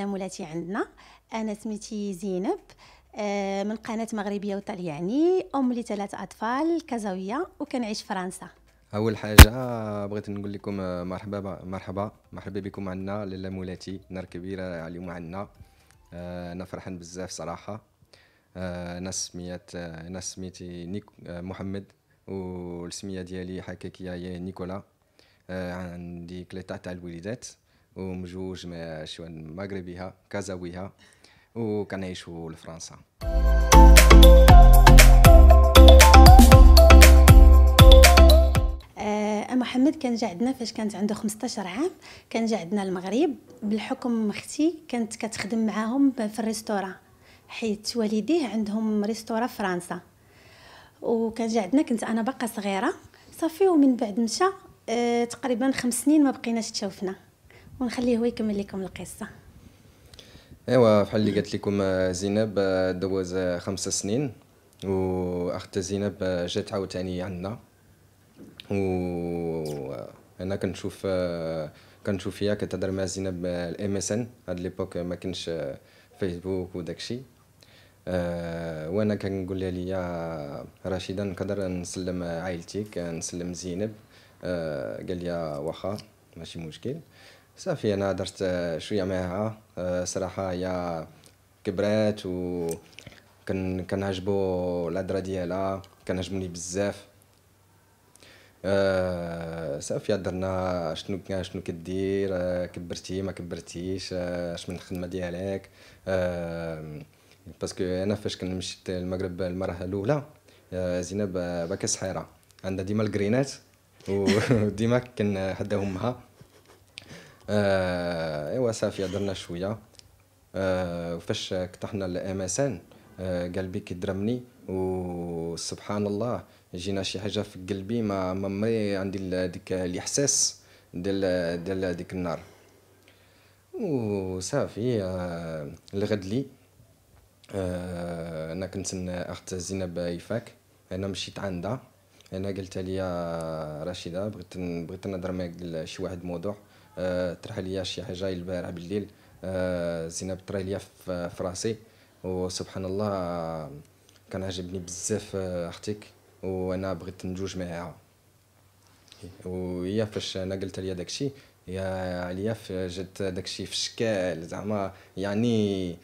الحاله مولاتي عندنا انا سميتي زينب آه، من قناه مغربيه وطال يعني ام لثلاث اطفال كزاوية وكنعيش فرنسا اول حاجه بغيت نقول لكم آه، مرحبا مرحبا مرحبا بكم عندنا لاله مولاتي نار كبيره اليوم عندنا آه، انا فرحان بزاف صراحه انا سميت انا سميتي نيك محمد والسميه ديالي حكاكيه هي نيكولا عندي كليتا تاع الوليدات ومجوج مع شوان مغربيها كازاويها وكنعيشوا لفرنسا آه، محمد كان جا عندنا فاش كانت عنده 15 عام كان جا عندنا المغرب بالحكم اختي كانت كتخدم معاهم في الريستورا حيت والديه عندهم في فرنسا وكان جا عندنا كنت انا باقا صغيره صافي ومن بعد مشى أه تقريبا خمس سنين ما بقيناش تشوفنا ونخليه هو يكمل لكم القصه ايوا بحال اللي قالت لكم آه، زينب آه، دوز آه، خمس سنين واخت زينب جات عاوتاني عندنا وانا كنشوف كنشوف فيها كتهضر مع زينب الام اس ان هاد ليبوك ما كانش فيسبوك وداكشي وانا كنقول لها ليا رشيده نقدر نسلم عائلتك نسلم زينب قال لي واخا ماشي مشكل أه صافي انا درت آه، شويه معاها آه، صراحه هي كبرات و كان كنعجبو الهضره ديالها كنعجبني بزاف آه، صافي درنا شنو شنو كدير كبرتي ما كبرتيش اش من الخدمه ديالك باسكو انا فاش كنمشي المغرب المره الاولى زينب باكا صحيره عندها ديما الكرينات وديما كنحداهم امها آه، ايوا صافي هضرنا شويه آه، وفاش فتحنا الام اس آه، ان قلبي كيدرمني وسبحان الله جينا شي حاجه في قلبي ما ما عندي ديك الاحساس ديال ديال ديك النار وصافي الغد لي انا كنت اخت زينب يفاك انا مشيت عندها انا قلت لي رشيده بغيت بغيت نهضر معاك شي واحد موضوع آه، طرح ليا شي حاجه البارح بالليل آه، زينب طرح ليا في راسي وسبحان الله كان عجبني بزاف آه، اختك وانا بغيت نجوج معاها وهي فاش انا قلت لها داكشي يا عليا جات داكشي في الشكال زعما يعني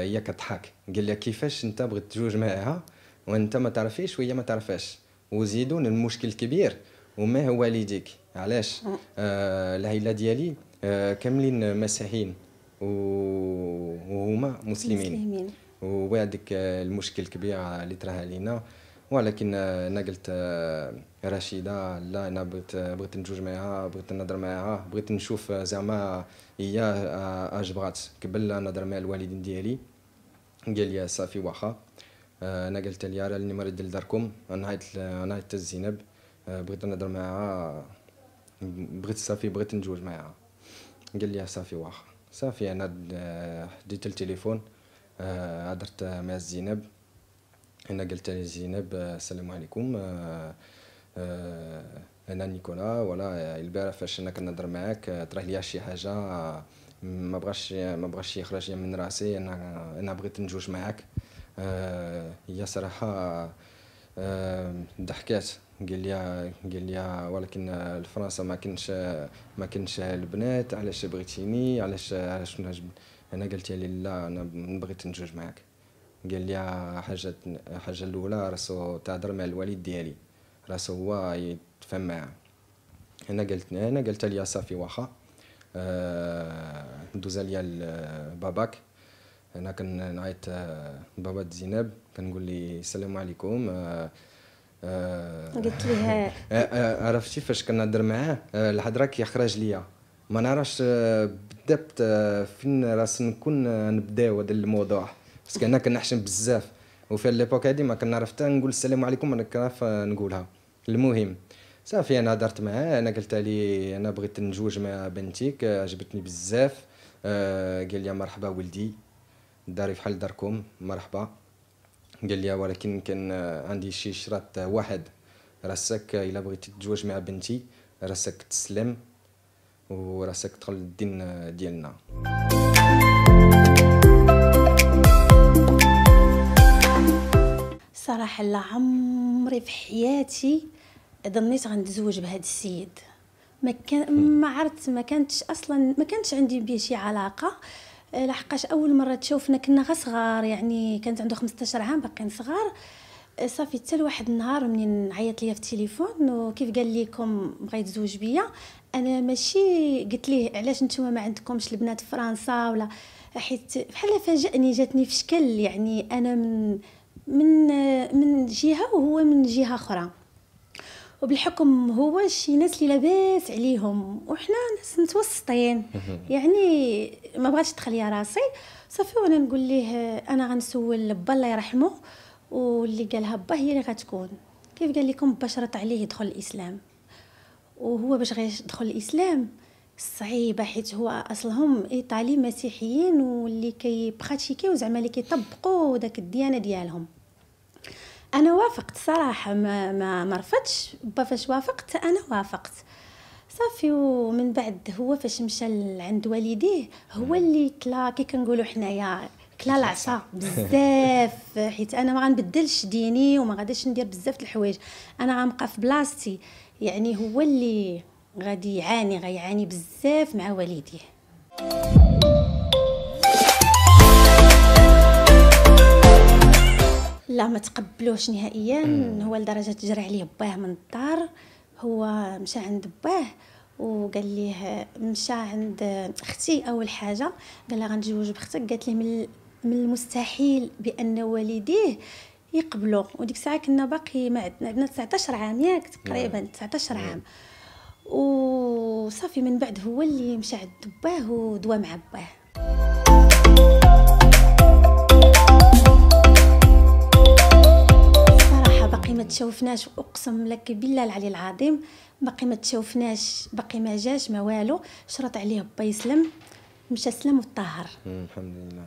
هي كتضحك قال لها كيفاش انت بغيت تجوج معاها وانت ما تعرفيش وهي ما تعرفاش وزيدون المشكل كبير وما هو والديك علاش آه العائله ديالي آه كاملين مسيحيين وهما مسلمين, مسلمين. هذاك آه، المشكل الكبير اللي تراه علينا ولكن آه، انا قلت آه، رشيده لا انا بغيت بغيت نجوج معاها بغيت نهضر معاها بغيت نشوف زعما هي اش بغات قبل نهضر مع الوالدين ديالي قال لي صافي واخا انا قلت لها راني مريض لداركم انا نعيط لزينب بغيت نهضر معاها بغيت صافي بغيت نتزوج معاها قال لي صافي واخا صافي انا ديت التليفون هدرت آه، مع زينب انا قلت زينب السلام عليكم آه، آه، انا نيكولا ولا البارح فاش انا كنهضر معاك طرح ليا شي حاجه ما بغاش ما بغاش يخرج من راسي انا انا بغيت نجوج معاك هي صراحه ضحكات قال لي قال لي آه، ولكن فرنسا ما كنش ما كنش البنات علاش بغيتيني علاش علاش انا قلت لي لا انا بغيت نجوج معاك قال لي آه، حاجه الحاجه الاولى راسو تهضر مع الوالد ديالي راسو هو يتفاهم معاه انا قلت انا قلت لي صافي واخا آه، دوز عليا باباك انا كنعيط بابا زينب كنقول لي السلام عليكم أه آه، قلت ليها آه، آه، عرفتي فاش كنهضر معاه الهضره كيخرج ليا ما نعرفش بالضبط فين راس نكون نبداو هذا الموضوع باسكو انا كنحشم بزاف وفي ليبوك هادي ما كنعرف حتى نقول السلام عليكم انا كنعرف نقولها المهم صافي انا هضرت معاه انا قلت لي انا بغيت نجوج مع بنتك عجبتني بزاف قال لي مرحبا ولدي داري فحال داركم مرحبا قال لي ولكن كان عندي شي شرط واحد راسك الا بغيتي تتزوج مع بنتي راسك تسلم وراسك تدخل الدين ديالنا صراحة لا عمري في حياتي ظنيت غنتزوج بهذا السيد ما كان ما عرفت ما كانتش اصلا ما كانتش عندي به شي علاقه آه، لحقاش اول مره تشوفنا كنا غا صغار يعني كانت عنده 15 عام باقيين صغار آه، صافي حتى لواحد النهار منين عيط ليا في التليفون وكيف قال ليكم بغا يتزوج بيا انا ماشي قلت ليه علاش نتوما ما عندكمش البنات في فرنسا ولا حيت بحال فاجئني جاتني في شكل يعني انا من من آه، من جهه وهو من جهه اخرى وبالحكم هو شي ناس اللي لاباس عليهم وحنا ناس متوسطين يعني ما بغاتش تخلي راسي صافي وانا نقول ليه انا غنسول با الله يرحمه واللي قالها با هي اللي غتكون كيف قال لكم با شرط عليه يدخل الاسلام وهو باش غيدخل الاسلام صعيبه حيت هو اصلهم ايطالي مسيحيين واللي كيبراتيكيو زعما اللي كيطبقوا داك الديانه ديالهم انا وافقت صراحه ما ما, ما رفضتش با فاش وافقت انا وافقت صافي ومن بعد هو فاش مشى عند والديه هو اللي كلا كي كنقولوا حنايا كلا العصا بزاف حيت انا ما غنبدلش ديني وما غاديش ندير بزاف الحوايج انا غنبقى في بلاصتي يعني هو اللي غادي يعاني غيعاني بزاف مع والديه لا ما تقبلوش نهائيا هو لدرجه تجرى عليه باه من الدار هو مشى عند باه وقال ليه مشى عند اختي اول حاجه قال لها غنتزوج باختك قالت ليه من المستحيل بان والديه يقبلوا وديك الساعه كنا باقي ما عندنا عندنا 19 عام ياك تقريبا 19 عام وصافي من بعد هو اللي مشى عند باه ودوا مع باه باقي ما تشوفناش اقسم لك بالله العلي العظيم باقي ما تشوفناش باقي ما جاش ما والو شرط عليه با يسلم مشى سلم وطهر الحمد لله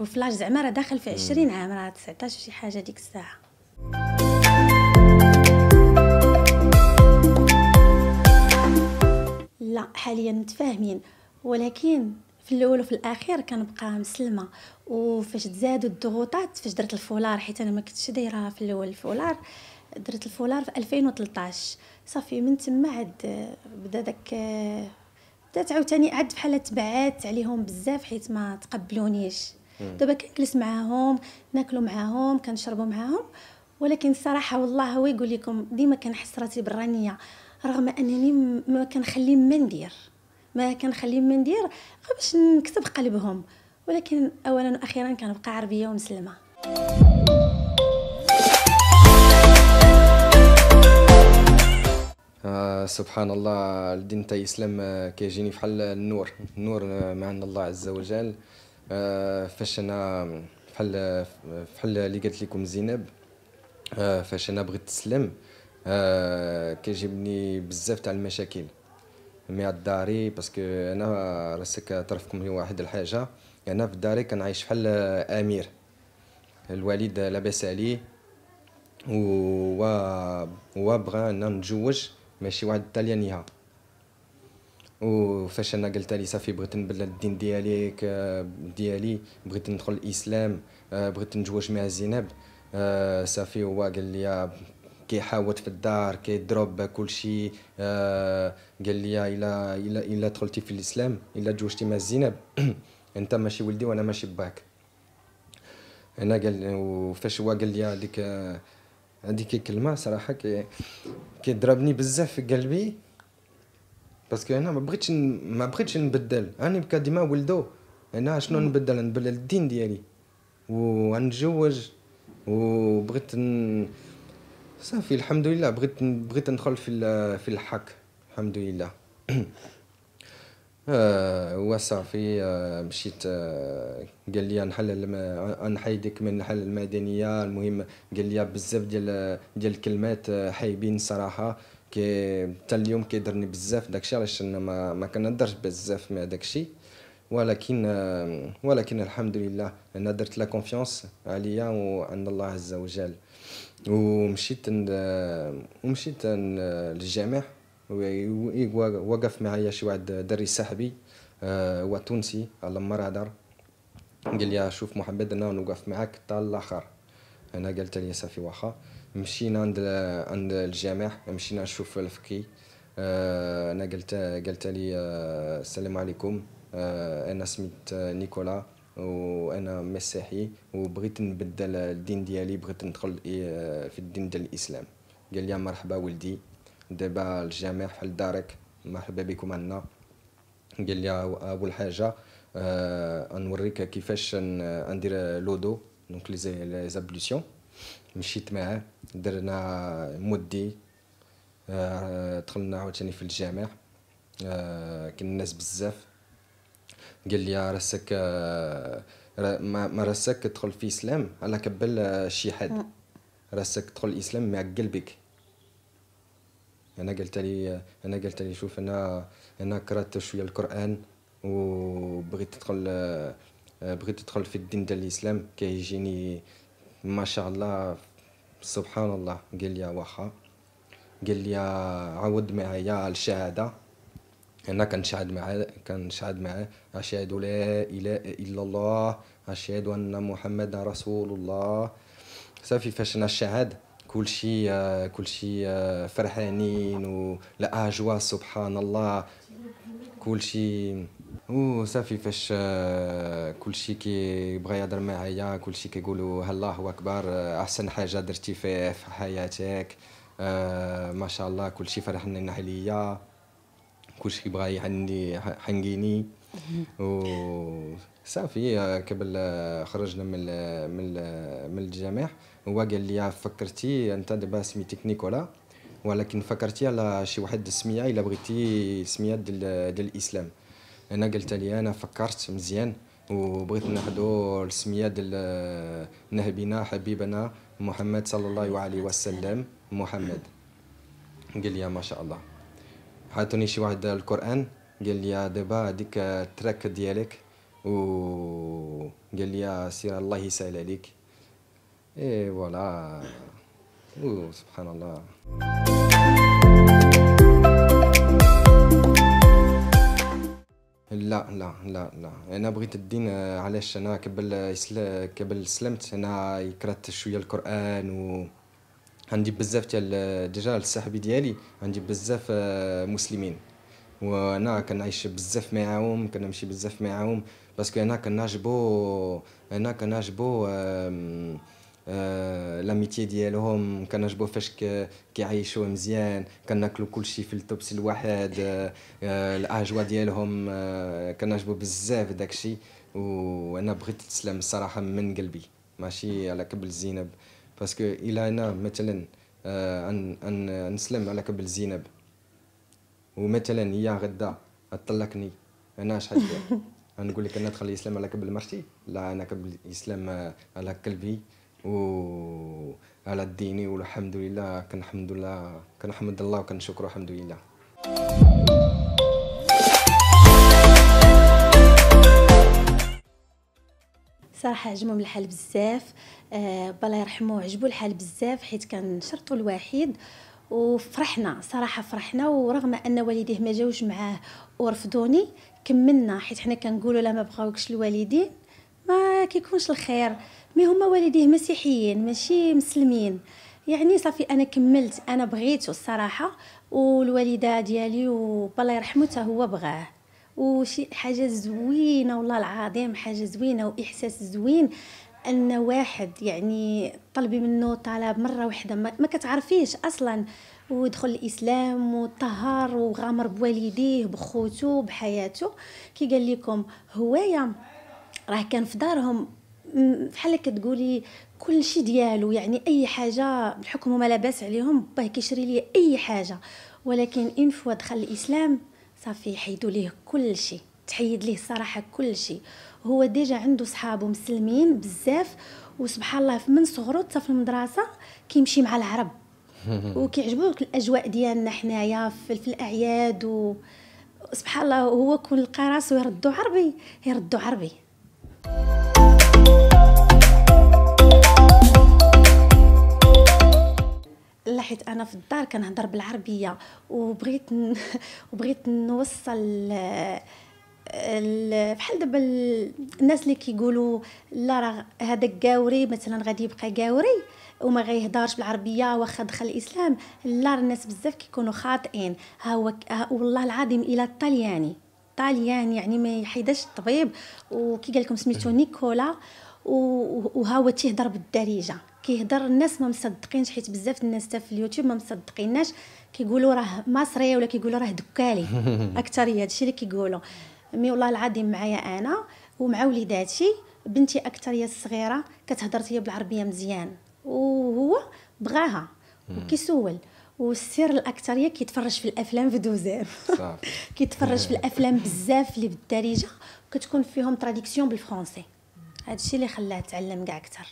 وفلاش زعما راه داخل في 20 عام راه 19 شي حاجه ديك الساعه لا حاليا متفاهمين ولكن في الاول وفي الاخير كنبقى مسلمه وفاش تزادوا الضغوطات فاش درت الفولار حيت انا ما كنتش دايره في الاول الفولار درت الفولار في 2013 صافي من تما عاد بدا داك بدات عاوتاني عاد بحال تبعات عليهم بزاف حيت ما تقبلونيش دابا كنجلس معاهم ناكلوا معاهم كنشربوا معاهم ولكن الصراحه والله هو يقول لكم ديما كنحس راسي برانيه رغم انني ما كنخلي ما ندير ما كنخليهم ما ندير غير باش نكتب قلبهم ولكن اولا واخيرا كنبقى عربيه ومسلمه آه سبحان الله الدين تاع الاسلام آه، كيجيني بحال النور النور آه، مع الله عز وجل آه فاش انا بحال آه، بحال اللي قالت لكم زينب آه فاش انا بغيت نسلم آه كيجيبني بزاف تاع المشاكل مع الداري باسكو انا راسك طرفكم هي واحد الحاجه انا في الداري كنعيش بحال امير الوالد لاباس عليه و هو بغى انا نتزوج ماشي واحد و وفاش انا قلت لي صافي بغيت نبدل الدين ديالك آه، ديالي بغيت ندخل الاسلام آه، بغيت نتزوج مع زينب آه، صافي هو قال لي كيحاوط في الدار كيضرب كل شيء آه، قال لي الا الا الا دخلتي في الاسلام الا تزوجتي مع زينب انت ماشي ولدي وانا ماشي باك انا قال وفاش هو قال لي هذيك هذيك الكلمه صراحه كي كيضربني بزاف في قلبي باسكو انا ما بغيتش ما بغيتش نبدل انا بكا ديما ولدو انا شنو نبدل نبدل الدين ديالي ونتزوج وبغيت ن... صافي الحمد لله بغيت بغيت ندخل في في الحك الحمد لله آه صافي آه مشيت آه قال لي نحل نحيدك من الحل المدنيه المهم قال لي بزاف ديال ديال الكلمات آه، حايبين صراحه كي حتى اليوم كيدرني بزاف داكشي علاش انا ما, ما كنهضرش بزاف مع داكشي ولكن آه ولكن الحمد لله انا درت لا كونفيونس عليا وعند الله عز وجل ومشيت ومشيت للجامع وقف معايا شي واحد دري صاحبي آه، هو تونسي على ما قال لي شوف محمد انا نوقف معاك تا الاخر انا قلت لي صافي واخا مشينا عند عند الجامع مشينا نشوف الفكي آه، انا قلت قلت لي آه، السلام عليكم انا سميت نيكولا وانا مسيحي وبغيت نبدل الدين ديالي بغيت ندخل إيه، في الدين ديال الاسلام قال لي مرحبا ولدي دابا الجامع بحال دارك مرحبا بكم عندنا قال لي اول حاجه آه نوريك كيفاش ندير لودو دونك لي زابليسيون مشيت معاه درنا مودي آه دخلنا عاوتاني في الجامع آه كنا ناس بزاف قال لي راسك آه، ما راسك تدخل في اسلام على كبل آه، شي حد راسك تدخل الاسلام مع قلبك انا قلت لي آه، انا قلت لي شوف انا انا قرات شويه القران وبغيت تدخل بغيت تدخل في الدين ديال الاسلام كيجيني ما شاء الله سبحان الله قال لي واخا قال لي عاود معايا الشهاده انا كنشهد معاه كنشهد معاه أشهد لا إله إلا الله أشهد أن محمدا رسول الله صافي فاش انا الشهاد كلشي كلشي فرحانين ولا اجوا سبحان الله كلشي او صافي فاش كلشي كيبغى يهضر معايا كلشي كيقولوا الله اكبر احسن حاجه درتي في حياتك آه، ما شاء الله كلشي فرحانين عليا كلشي بغا يحني حنقيني و صافي قبل خرجنا من من من الجامع هو قال لي آه، فكرتي انت دابا سميتك نيكولا ولكن فكرتي على شي واحد السميه الا بغيتي سميه ديال الاسلام انا قلت لي انا فكرت مزيان وبغيت ناخذ السميه ديال آه، نهبنا حبيبنا محمد صلى الله عليه وسلم محمد قال لي آه، ما شاء الله حاطوني شي واحد القران قال لي دابا هذيك التراك ديالك و قال لي سير الله يسهل عليك اي فوالا سبحان الله لا لا لا لا انا بغيت الدين علاش انا قبل قبل سلمت انا قرات شويه القران و عندي بزاف تاع ديجا الصحابي ديالي عندي بزاف آه، مسلمين وانا كنعيش بزاف معاهم كنمشي بزاف معاهم باسكو انا كنعجبو انا كنعجبو آه، لاميتي ديالهم كنعجبو فاش كيعيشو مزيان كناكلو كلشي في التوبس الواحد آه، الاجوا ديالهم كنعجبو بزاف داكشي وانا بغيت نسلم الصراحه من قلبي ماشي على كبل زينب باسكو الى آه، انا مثلا ان نسلم على قبل زينب ومثلا هي غدا تطلقني انا اش حدير نقول لك انا تخلي يسلم على قبل مرتي لا انا قبل يسلم على قلبي و على ديني والحمد لله كنحمد الله كنحمد الله وكنشكره الحمد لله صراحه عجبهم الحال بزاف آه بالله يرحمه عجبو الحال بزاف حيت كان شرطو الوحيد وفرحنا صراحه فرحنا ورغم ان والديه ما جاوش معاه ورفضوني كملنا حيت حنا كنقولوا لا ما بغاوكش الوالدين ما كيكونش الخير مي هما والديه مسيحيين ماشي مسلمين يعني صافي انا كملت انا بغيته الصراحه والوالده ديالي وبالله يرحمه هو بغاه وشي حاجه زوينه والله العظيم حاجه زوينه واحساس زوين ان واحد يعني طلبي منه طلب مره واحده ما, ما كتعرفيش اصلا ودخل الاسلام وطهر وغامر بوالديه بخوته بحياته كي قال لكم هوايه راه كان في دارهم بحال كتقولي كل شيء ديالو يعني اي حاجه بحكم هما لاباس عليهم باه كيشري لي اي حاجه ولكن ان فوا دخل الاسلام صافي يحيدوا ليه كل شيء تحيد ليه صراحة كل شيء هو ديجا عنده صحابه مسلمين بزاف وسبحان الله من صغرو حتى في المدرسه كيمشي مع العرب وكيعجبوه الاجواء ديالنا حنايا في, في الاعياد وسبحان سبحان الله هو كون لقى راسو يردو عربي يردو عربي لا حيت انا في الدار كنهضر بالعربيه وبغيت ن... وبغيت نوصل بحال دابا الناس اللي كيقولوا لا راه هذا كاوري مثلا غادي يبقى كاوري وما غيهضرش بالعربيه واخا دخل الاسلام لا الناس بزاف كيكونوا خاطئين ها هو والله العظيم الى الطلياني طلياني يعني ما يحيدش الطبيب وكي قال لكم سميتو نيكولا وها هو تيهضر بالدارجه كيهضر الناس ما مصدقينش حيت بزاف الناس حتى في اليوتيوب ما مصدقيناش كيقولوا راه مصريه ولا كيقولوا راه دكالي اكثريه هادشي اللي كيقولوا مي والله العظيم معايا انا ومع وليداتي بنتي اكثريه الصغيره كتهضر هي بالعربيه مزيان وهو بغاها وكيسول والسر الاكثريه كيتفرج في الافلام في دوزير كيتفرج في الافلام بزاف اللي بالدارجه وكتكون فيهم تراديكسيون بالفرونسي هادشي اللي خلاه تعلم كاع اكثر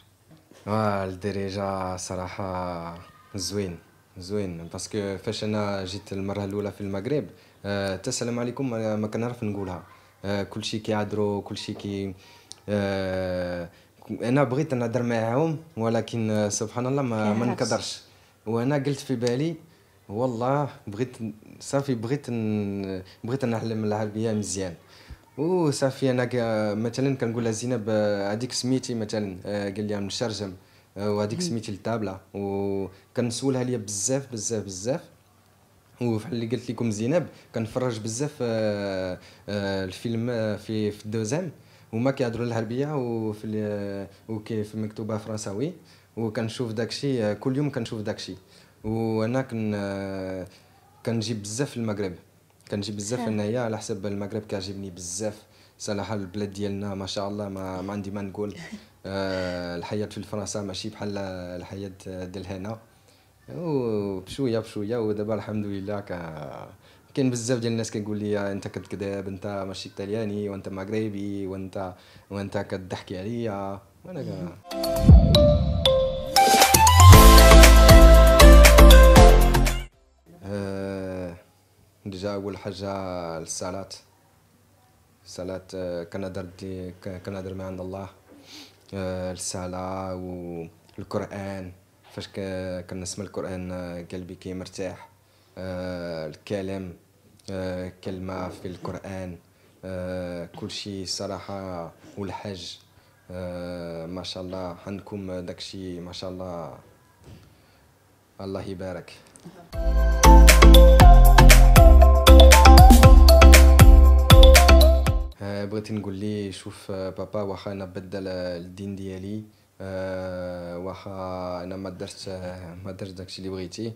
اه الدارجه صراحه زوين زوين باسكو فاش انا جيت المره الاولى في المغرب أه تسلم عليكم ما, ما كنعرف نقولها أه كل شيء كيعذروا كل شيء كي أه انا بغيت نهضر معاهم ولكن سبحان الله ما, ما نقدرش وانا قلت في بالي والله بغيت صافي بغيت بغيت نعلم العربيه مزيان او صافي انا مثلا كنقول لها زينب هذيك آه، سميتي مثلا آه، قال لي مشرجم آه، وهذيك سميتي الطابله وكنسولها ليا بزاف بزاف بزاف وفحال اللي قلت لكم زينب كنفرج بزاف الفيلم في في الدوزام هما كيهضروا العربيه وفي في مكتوبه فرنساوي وكنشوف داكشي كل يوم كنشوف داكشي وانا كن كنجيب بزاف المغرب كنجي بزاف هنايا على حسب المغرب كيعجبني بزاف صراحه البلاد ديالنا ما شاء الله ما, ما عندي ما نقول آه الحياه في فرنسا ماشي بحال الحياه ديال هنا وبشويه بشويه ودابا الحمد لله كاين بزاف ديال الناس كيقول لي آه، انت كتكذب انت ماشي ايطالياني وانت مغربي وانت وانت كتضحكي عليا وانا ديجا اول حاجه الصلاه الصلاه كنهضر كنهضر مع عند الله آه، الصلاه والقران فاش كنسمع القران آه، قلبي كيمرتاح آه، الكلام كلمه في القران كل شيء صراحه والحج ما شاء الله عندكم داكشي ما شاء الله الله يبارك بغيتي نقول لي شوف آه، بابا واخا انا بدل الدين ديالي آه، واخا انا ما درت آه، ما درت داكشي اللي بغيتي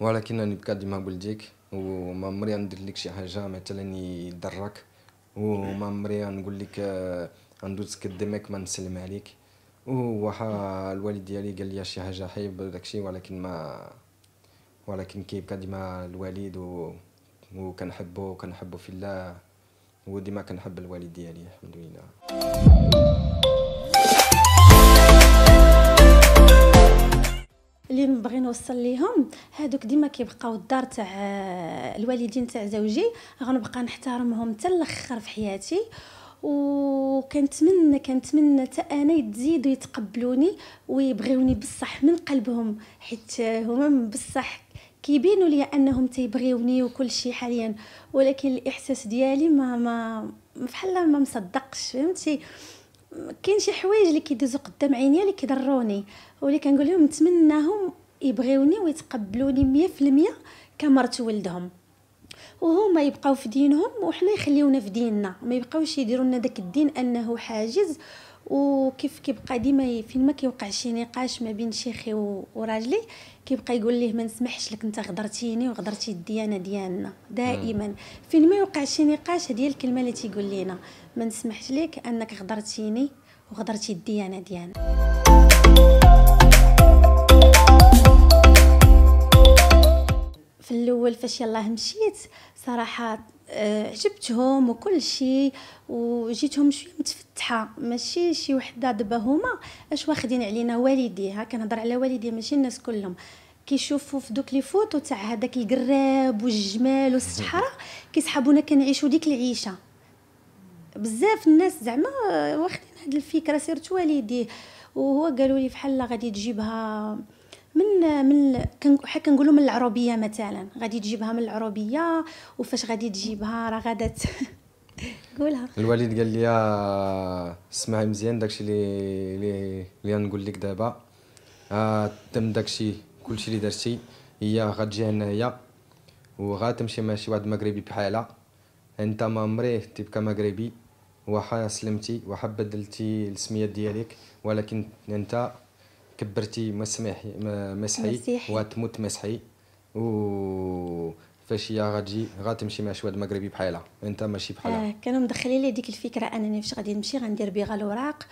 ولكن انا بقى ديما نقول لك وما عمري ندير لك شي حاجه مثلا يضرك وما عمري نقول لك ندوز قدامك ما نسلم عليك وواحا الوالد ديالي قال لي شي حاجه حيب داكشي ولكن ما ولكن كيبقى ديما الوالد و وكنحبو كنحبو في الله وديما كنحب الوالد ديالي الحمد لله اللي نبغي نوصل ليهم هادوك ديما كيبقاو الدار تاع آه، الوالدين تاع زوجي غنبقى نحترمهم حتى الاخر في حياتي وكنتمنى كنتمنى حتى انا يتزيدوا يتقبلوني ويبغيوني بصح من قلبهم حيت آه، هما بصح كيبينوا لي انهم تيبغيوني وكل شيء حاليا ولكن الاحساس ديالي ما ما بحال ما مصدقش فهمتي كاين شي حوايج اللي كيدوزو قدام عينيا اللي كيضروني واللي كنقول لهم نتمناهم يبغيوني ويتقبلوني مية المية كمرت ولدهم وهما يبقاو في دينهم وحنا يخليونا في ديننا ما يبقاوش يديروا لنا داك الدين انه حاجز وكيف كيبقى ديما فين ما كيوقع شي نقاش ما بين شيخي وراجلي كيبقى يقول ليه ما نسمحش لك انت غدرتيني وغدرتي الديانه ديالنا دائما فين ما يوقع شي نقاش هذه الكلمه اللي تيقول لينا ما نسمحش لك انك غدرتيني وغدرتي الديانه ديالنا في الاول فاش يلاه مشيت صراحه آه، عجبتهم وكل شيء وجيتهم شويه متفتحه ماشي شي وحده دابا هما اش واخدين علينا والدي ها كنهضر على والدي ماشي الناس كلهم كيشوفوا في دوك لي فوتو تاع هذاك القراب والجمال والصحراء كيسحابونا كنعيشوا ديك العيشه بزاف الناس زعما آه، واخدين هاد الفكره سيرت والديه وهو قالوا لي فحال غادي تجيبها من من حنا كنقولوا من العروبيه مثلا غادي تجيبها من العروبيه وفاش غادي تجيبها راه غادا قولها الوالد قال لي آه، اسمعي مزيان داكشي اللي اللي اللي نقول لك دابا آه، تم داكشي كلشي اللي درتي هي غتجي هنايا وغاتمشي مع شي واحد مغربي بحالها انت ما عمري تبقى مغربي وحا سلمتي وحا بدلتي السميه ديالك ولكن انت كبرتي مسمحي مسحي وتموت مسحي و فاش هي غتجي غتمشي مع شواد مغربي بحالها انت ماشي بحالها آه كانوا مدخلين لي ديك الفكره انني فاش غادي نمشي غندير بيغا الوراق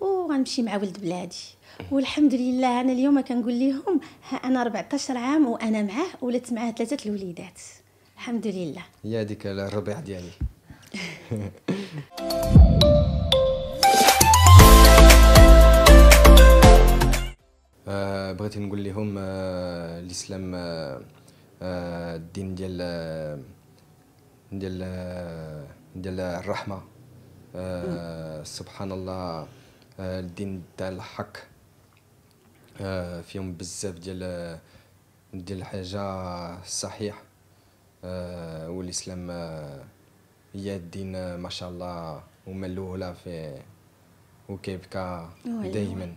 وغنمشي مع ولد بلادي والحمد لله انا اليوم كنقول لهم ها انا 14 عام وانا معاه ولدت معاه ثلاثه الوليدات الحمد لله يا هذيك الربيع ديالي بغيت نقول لهم آه، الاسلام آه، آه، الدين ديال ديال ديال الرحمه سبحان الله الدين تاع الحق فيهم بزاف ديال ديال الحاجه الصحيح والاسلام هي الدين ما شاء الله هما الاولى في وكيبقى أيوة. دائما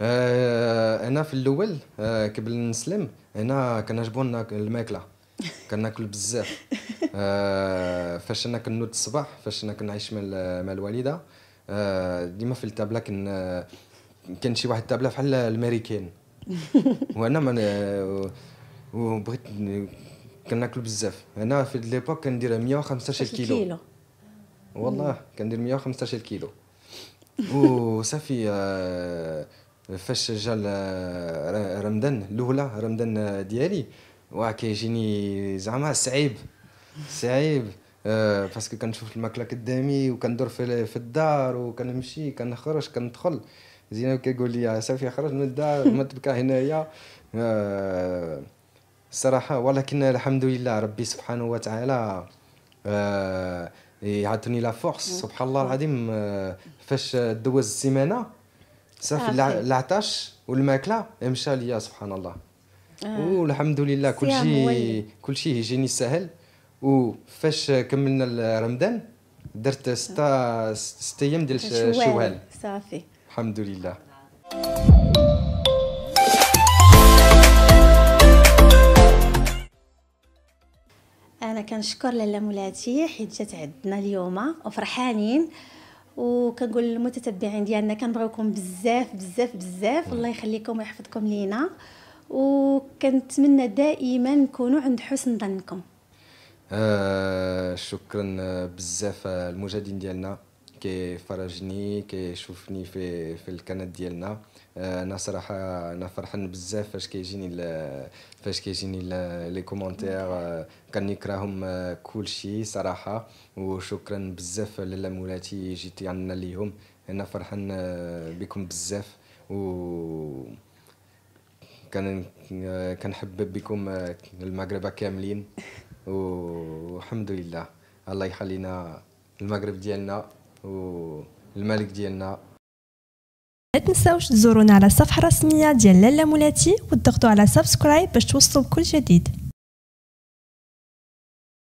آه، انا في الاول آه، قبل نسلم هنا كنعجبو الماكله كناكل بزاف آه، فاش انا كنوض الصباح فاش انا كنعيش مع مع الوالده ديما في الطابله كن كان شي واحد الطابله بحال الامريكان وانا ما وبغيت كناكل بزاف انا في ليبوك كندير 115 كيلو. والله كندير 115 كيلو وصافي فاش جا رمضان الاولى رمضان ديالي واه كيجيني زعما صعيب صعيب أه باسكو كنشوف الماكله قدامي وكندور في, في الدار وكنمشي كنخرج كندخل زينب كيقول لي صافي خرج من الدار ما تبقى هنايا أه الصراحه ولكن الحمد لله ربي سبحانه وتعالى أه يعطيني لا فورس سبحان الله العظيم فاش دوز السيمانه صافي العطاش والماكله مشى ليا سبحان الله آه. والحمد لله كل شيء كل شيء يجيني سهل وفاش كملنا رمضان درت ستة ست ايام ديال الشوال صافي الحمد لله كنشكر لاله مولاتي حيت جات عندنا اليوم وفرحانين وكنقول للمتتبعين ديالنا كنبغيوكم بزاف بزاف بزاف الله يخليكم ويحفظكم لينا وكنتمنى دائما نكونوا عند حسن ظنكم آه شكرا بزاف المجاهدين ديالنا كيفرجني كيشوفني في في القناه ديالنا آه، انا صراحه انا فرحان بزاف فاش كيجيني فاش كيجيني لي كومونتير آه، كنقراهم آه، كلشي صراحه وشكرا بزاف لاله مولاتي جيتي عندنا اليوم انا فرحان بكم بزاف و كان كنحب بكم المغرب كاملين والحمد لله الله يخلينا المغرب ديالنا والملك ديالنا لا تنساوش تزورونا على الصفحه الرسميه ديال لالا مولاتي وتضغطوا على سبسكرايب باش توصلوا بكل جديد